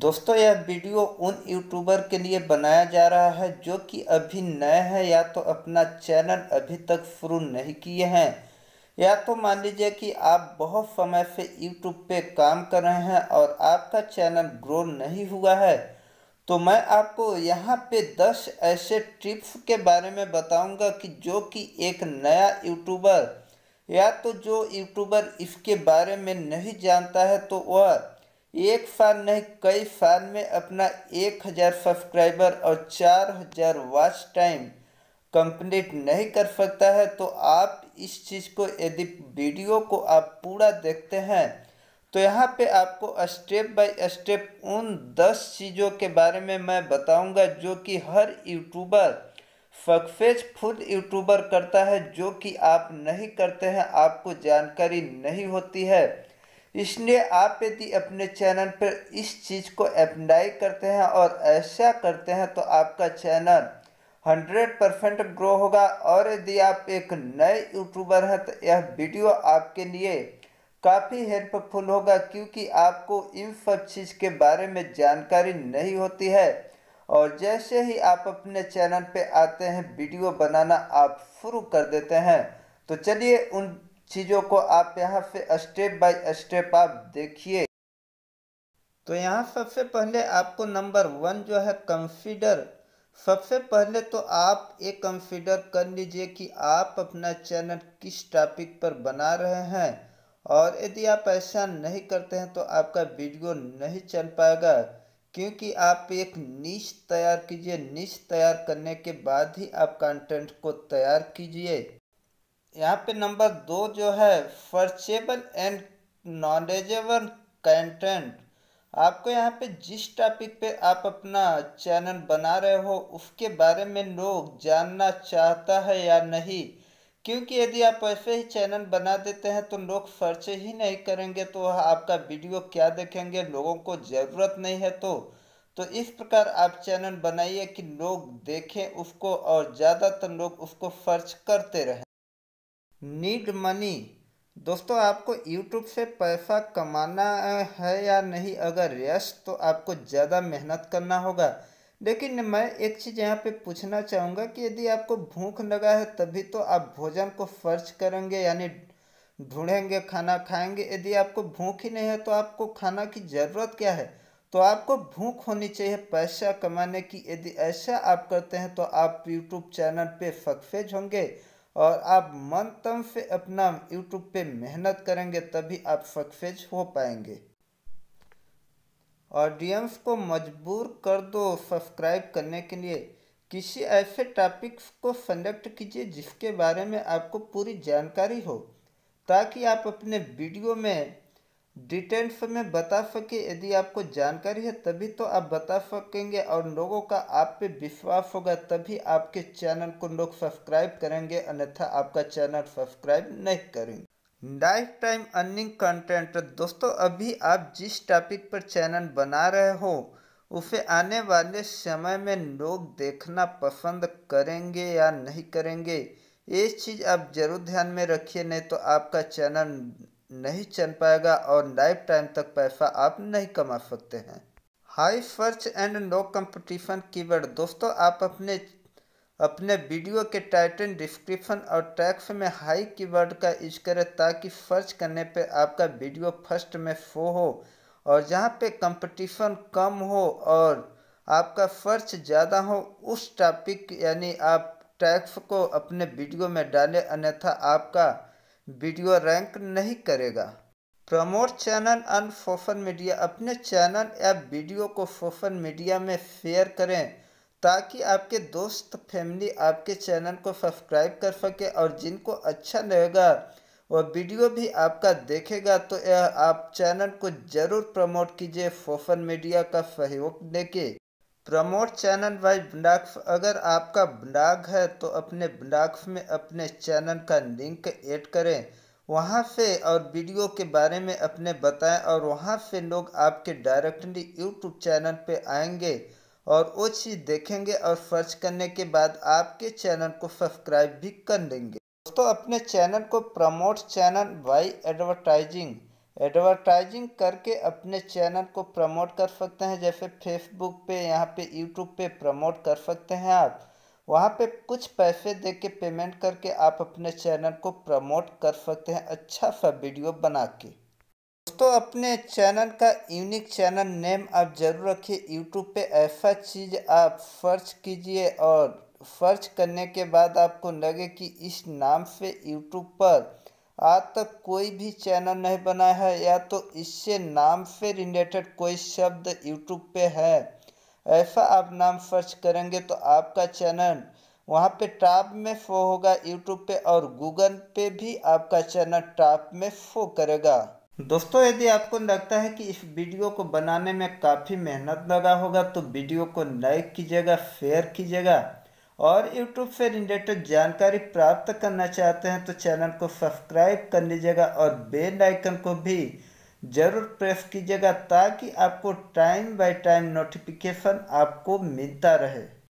दोस्तों यह वीडियो उन यूट्यूबर के लिए बनाया जा रहा है जो कि अभी नए हैं या तो अपना चैनल अभी तक शुरू नहीं किए हैं या तो मान लीजिए कि आप बहुत समय से यूट्यूब पे काम कर रहे हैं और आपका चैनल ग्रो नहीं हुआ है तो मैं आपको यहाँ पे 10 ऐसे टिप्स के बारे में बताऊंगा कि जो कि एक नया यूट्यूबर या तो जो यूट्यूबर इसके बारे में नहीं जानता है तो वह एक फैन नहीं कई फैन में अपना एक हज़ार सब्सक्राइबर और चार हज़ार वॉच टाइम कंप्लीट नहीं कर सकता है तो आप इस चीज़ को यदि वीडियो को आप पूरा देखते हैं तो यहाँ पे आपको स्टेप बाय स्टेप उन दस चीज़ों के बारे में मैं बताऊंगा जो कि हर यूट्यूबर सक्सेसफुल यूट्यूबर करता है जो कि आप नहीं करते हैं आपको जानकारी नहीं होती है इसलिए आप यदि अपने चैनल पर इस चीज़ को अप्लाई करते हैं और ऐसा करते हैं तो आपका चैनल हंड्रेड परसेंट ग्रो होगा और यदि आप एक नए यूट्यूबर हैं तो यह वीडियो आपके लिए काफ़ी हेल्पफुल होगा क्योंकि आपको इन सब चीज़ के बारे में जानकारी नहीं होती है और जैसे ही आप अपने चैनल पे आते हैं वीडियो बनाना आप शुरू कर देते हैं तो चलिए उन चीज़ों को आप यहाँ से स्टेप बाय स्टेप आप देखिए तो यहाँ सबसे पहले आपको नंबर वन जो है कंसीडर सबसे पहले तो आप ये कंसीडर कर लीजिए कि आप अपना चैनल किस टॉपिक पर बना रहे हैं और यदि आप ऐसा नहीं करते हैं तो आपका वीडियो नहीं चल पाएगा क्योंकि आप एक नीच तैयार कीजिए नीच तैयार करने के बाद ही आप कंटेंट को तैयार कीजिए यहाँ पे नंबर दो जो है फर्चेबल एंड नॉलेजेबल कंटेंट आपको यहाँ पे जिस टॉपिक पे आप अपना चैनल बना रहे हो उसके बारे में लोग जानना चाहता है या नहीं क्योंकि यदि आप ऐसे ही चैनल बना देते हैं तो लोग सर्च ही नहीं करेंगे तो आपका वीडियो क्या देखेंगे लोगों को ज़रूरत नहीं है तो तो इस प्रकार आप चैनल बनाइए कि लोग देखें उसको और ज़्यादातर लोग उसको सर्च करते रहें नीड मनी दोस्तों आपको यूट्यूब से पैसा कमाना है या नहीं अगर यश तो आपको ज़्यादा मेहनत करना होगा लेकिन मैं एक चीज़ यहाँ पे पूछना चाहूँगा कि यदि आपको भूख लगा है तभी तो आप भोजन को फर्च करेंगे यानी ढूंढेंगे खाना खाएंगे यदि आपको भूख ही नहीं है तो आपको खाना की ज़रूरत क्या है तो आपको भूख होनी चाहिए पैसा कमाने की यदि ऐसा आप करते हैं तो आप यूट्यूब चैनल पे सक्सेस होंगे और आप मन तम से अपना यूट्यूब पे मेहनत करेंगे तभी आप सक्सेस हो पाएंगे ऑडियंस को मजबूर कर दो सब्सक्राइब करने के लिए किसी ऐसे टॉपिक्स को सेलेक्ट कीजिए जिसके बारे में आपको पूरी जानकारी हो ताकि आप अपने वीडियो में डिटेल्स में बता सके यदि आपको जानकारी है तभी तो आप बता सकेंगे और लोगों का आप पे विश्वास होगा तभी आपके चैनल को लोग सब्सक्राइब करेंगे अन्यथा आपका चैनल सब्सक्राइब नहीं करेंगे लाइफ टाइम अर्निंग कंटेंट दोस्तों अभी आप जिस टॉपिक पर चैनल बना रहे हो उसे आने वाले समय में लोग देखना पसंद करेंगे या नहीं करेंगे ये चीज़ आप जरूर ध्यान में रखिए नहीं तो आपका चैनल नहीं चल पाएगा और लाइफ टाइम तक पैसा आप नहीं कमा सकते हैं high search and no competition keyword दोस्तों आप अपने अपने वीडियो के टाइटन डिस्क्रिप्शन और टैक्स में हाई कीवर्ड का यूज करें ताकि सर्च करने पे आपका वीडियो फर्स्ट में शो हो और जहाँ पे कंपटीशन कम हो और आपका सर्च ज़्यादा हो उस टॉपिक यानी आप टैक्स को अपने वीडियो में डालें अन्यथा आपका वीडियो रैंक नहीं करेगा promote channel on social media अपने चैनल या वीडियो को सोशल मीडिया में शेयर करें ताकि आपके दोस्त फैमिली आपके चैनल को सब्सक्राइब कर सके और जिनको अच्छा लगेगा वह वीडियो भी आपका देखेगा तो यह आप चैनल को ज़रूर प्रमोट कीजिए सोशल मीडिया का सहयोग देके प्रमोट चैनल वाइज ब्लॉग अगर आपका बंडाग है तो अपने ब्लॉग में अपने चैनल का लिंक ऐड करें वहाँ से और वीडियो के बारे में अपने बताएं और वहाँ से लोग आपके डायरेक्टली यूट्यूब चैनल पे आएंगे और वो चीज़ देखेंगे और सर्च करने के बाद आपके चैनल को सब्सक्राइब भी कर लेंगे दोस्तों अपने चैनल को promote channel by advertising advertising करके अपने चैनल को प्रमोट कर सकते हैं जैसे फेसबुक पे यहाँ पे यूट्यूब पे प्रमोट कर सकते हैं आप वहाँ पे कुछ पैसे दे के पेमेंट करके आप अपने चैनल को प्रमोट कर सकते हैं अच्छा सा वीडियो बना के दोस्तों अपने चैनल का यूनिक चैनल नेम आप जरूर रखिए यूट्यूब पे ऐसा चीज़ आप सर्च कीजिए और सर्च करने के बाद आपको लगे कि इस नाम से यूट्यूब पर आज तक कोई भी चैनल नहीं बना है या तो इससे नाम से रिलेटेड कोई शब्द यूट्यूब पे है ऐसा आप नाम सर्च करेंगे तो आपका चैनल वहाँ पे टॉप में फो होगा यूट्यूब पे और गूगल पे भी आपका चैनल टॉप में फ़ो करेगा दोस्तों यदि आपको लगता है कि इस वीडियो को बनाने में काफ़ी मेहनत लगा होगा तो वीडियो को लाइक कीजिएगा शेयर कीजिएगा और यूट्यूब से रिलेटेड जानकारी प्राप्त करना चाहते हैं तो चैनल को सब्सक्राइब कर लीजिएगा और बेल आइकन को भी ज़रूर प्रेस कीजिएगा ताकि आपको टाइम बाय टाइम नोटिफिकेशन आपको मिलता रहे